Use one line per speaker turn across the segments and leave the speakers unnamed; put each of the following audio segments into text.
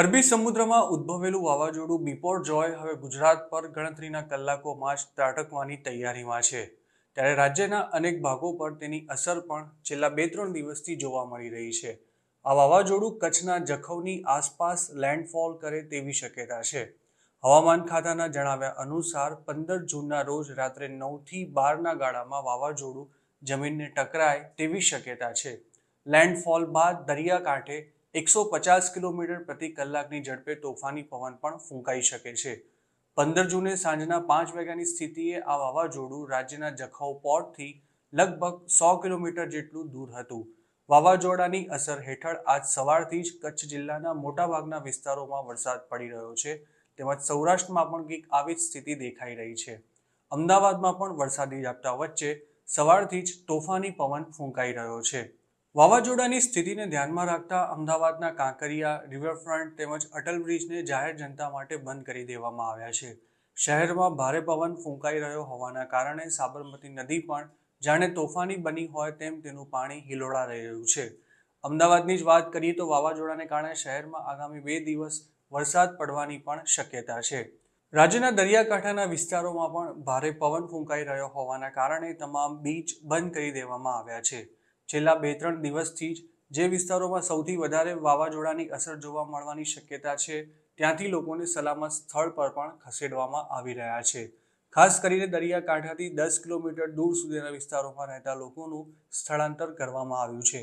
અરબી સમુદ્રમાં ઉદ્ભવેલું વાવાઝોડું બિપોર જોય હવે ગુજરાત પર ગણતરીના કલાકોમાં જ ત્રાટકવાની તૈયારીમાં છે ત્યારે રાજ્યના અનેક ભાગો પર તેની અસર પણ છેલ્લા બે ત્રણ દિવસથી જોવા મળી રહી છે આ વાવાઝોડું કચ્છના જખૌની આસપાસ લેન્ડફોલ કરે તેવી શક્યતા છે હવામાન ખાતાના જણાવ્યા અનુસાર પંદર જૂનના રોજ રાત્રે નવથી બારના ગાળામાં વાવાઝોડું જમીનને ટકરાય તેવી શક્યતા છે લેન્ડફોલ બાદ દરિયાકાંઠે એકસો પચાસ કિલોમીટર પ્રતિ કલાકની ઝડપે તોફાની પવન પણ ફૂંકાઈ શકે છે પંદર જૂને સાંજના પાંચ વાગ્યાની સ્થિતિએ આ વાવાઝોડું રાજ્યના જખાઉ પોર્ટથી લગભગ સો કિલોમીટર જેટલું દૂર હતું વાવાઝોડાની અસર હેઠળ આજ સવારથી જ કચ્છ જિલ્લાના મોટાભાગના વિસ્તારોમાં વરસાદ પડી રહ્યો છે તેમજ સૌરાષ્ટ્રમાં પણ કંઈક આવી જ સ્થિતિ દેખાઈ રહી છે અમદાવાદમાં પણ વરસાદી ઝાપટા વચ્ચે સવારથી જ તોફાની પવન ફૂંકાઈ રહ્યો છે વાવાઝોડાની સ્થિતિને ધ્યાનમાં રાખતા અમદાવાદના કાંકરિયા રિવરફ્રન્ટ તેમજ અટલ બ્રિજને જાહેર જનતા માટે બંધ કરી દેવામાં આવ્યા છે શહેરમાં ભારે પવન ફૂંકાઈ રહ્યો હોવાના કારણે સાબરમતી નદી પણ જાણે તોફાની બની હોય તેમ તેનું પાણી હિલોળા રહી રહ્યું છે અમદાવાદની જ વાત કરીએ તો વાવાઝોડાને કારણે શહેરમાં આગામી બે દિવસ વરસાદ પડવાની પણ શક્યતા છે રાજ્યના દરિયાકાંઠાના વિસ્તારોમાં પણ ભારે પવન ફૂંકાઈ રહ્યો હોવાના કારણે તમામ બીચ બંધ કરી દેવામાં આવ્યા છે છેલ્લા બે ત્રણ દિવસથી જ જે વિસ્તારોમાં સૌથી વધારે વાવાઝોડાની અસર જોવા મળવાની શક્યતા છે ત્યાંથી લોકોને સલામત સ્થળ પર પણ ખસેડવામાં આવી રહ્યા છે ખાસ કરીને દરિયાકાંઠાથી દસ કિલોમીટર દૂર સુધીના વિસ્તારોમાં રહેતા લોકોનું સ્થળાંતર કરવામાં આવ્યું છે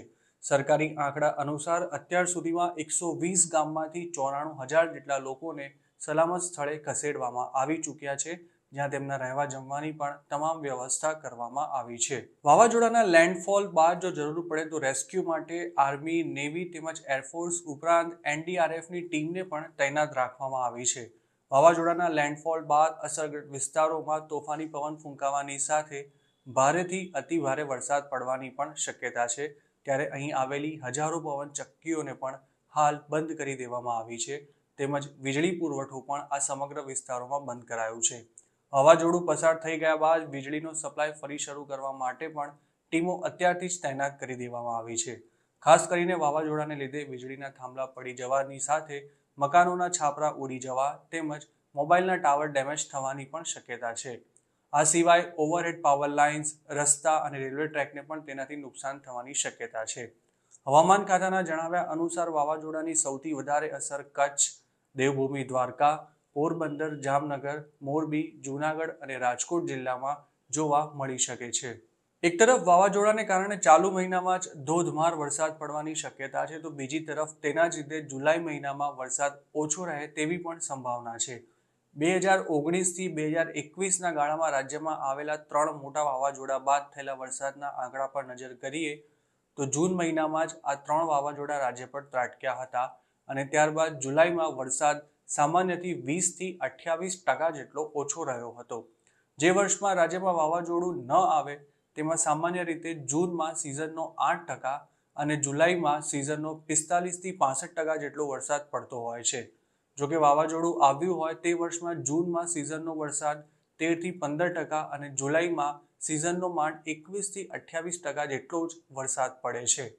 સરકારી આંકડા અનુસાર અત્યાર સુધીમાં એકસો વીસ ગામમાંથી ચોરાણું હજાર જેટલા લોકોને સલામત સ્થળે ખસેડવામાં આવી ચૂક્યા છે જ્યાં તેમના રહેવા જમવાની પણ તમામ વ્યવસ્થા કરવામાં આવી છે વાવાઝોડાના લેન્ડફોલ બાદ જો જરૂર પડે તો રેસ્ક્યુ માટે આર્મી નેવી તેમજ એરફોર્સ ઉપરાંત એનડીઆરએફની ટીમને પણ તૈનાત રાખવામાં આવી છે વાવાઝોડાના લેન્ડફોલ બાદ અસરગ્રસ્ત વિસ્તારોમાં તોફાની પવન ફૂંકાવાની સાથે ભારેથી અતિભારે વરસાદ પડવાની પણ શક્યતા છે ત્યારે અહીં આવેલી હજારો પવન ચક્કીઓને પણ હાલ બંધ કરી દેવામાં આવી છે તેમજ વીજળી પુરવઠો પણ આ સમગ્ર વિસ્તારોમાં બંધ કરાયું છે વાવાઝોડું પસાર થઈ ગયા બાદ વીજળીનો સપ્લાય ફરી શરૂ કરવા માટે પણ ટીમો અત્યારથી જ તૈનાત કરી દેવામાં આવી છે ખાસ કરીને વાવાઝોડાને લીધે વીજળીના થાંભલા પડી જવાની સાથે મકાનોના છાપરા ઉડી જવા તેમજ મોબાઈલના ટાવર ડેમેજ થવાની પણ શક્યતા છે આ સિવાય ઓવરહેડ પાવર લાઇન્સ રસ્તા અને રેલવે ટ્રેકને પણ તેનાથી નુકસાન થવાની શક્યતા છે હવામાન ખાતાના જણાવ્યા અનુસાર વાવાઝોડાની સૌથી વધારે અસર કચ્છ દેવભૂમિ દ્વારકા પોરબંદર જામનગર મોરબી જૂનાગઢ અને રાજકોટ જિલ્લામાં જોવા મળી શકે છે એક તરફ વાવાઝોડાને કારણે ચાલુ મહિનામાં જ ધોધમાર વરસાદ પડવાની શક્યતા છે તો બીજી તરફ તેના જ રીતે જુલાઈ મહિનામાં વરસાદ ઓછો રહે તેવી પણ સંભાવના છે બે હજાર ઓગણીસથી બે હજાર એકવીસના ગાળામાં રાજ્યમાં આવેલા ત્રણ મોટા વાવાઝોડા બાદ થયેલા વરસાદના આંકડા પર નજર કરીએ તો જૂન મહિનામાં જ આ ત્રણ વાવાઝોડા રાજ્ય પર ત્રાટક્યા હતા અને ત્યારબાદ જુલાઈમાં વરસાદ સામાન્યથી વીસથી અઠ્યાવીસ ટકા જેટલો ઓછો રહ્યો હતો જે વર્ષમાં રાજ્યમાં વાવાઝોડું ન આવે તેમાં સામાન્ય રીતે જૂનમાં સિઝનનો આઠ ટકા અને જુલાઈમાં સિઝનનો પિસ્તાલીસથી પાસઠ ટકા જેટલો વરસાદ પડતો હોય છે જોકે વાવાઝોડું આવ્યું હોય તે વર્ષમાં જૂનમાં સિઝનનો વરસાદ તેરથી પંદર ટકા અને જુલાઈમાં સિઝનનો માંડ એકવીસથી અઠ્યાવીસ ટકા જેટલો જ વરસાદ પડે છે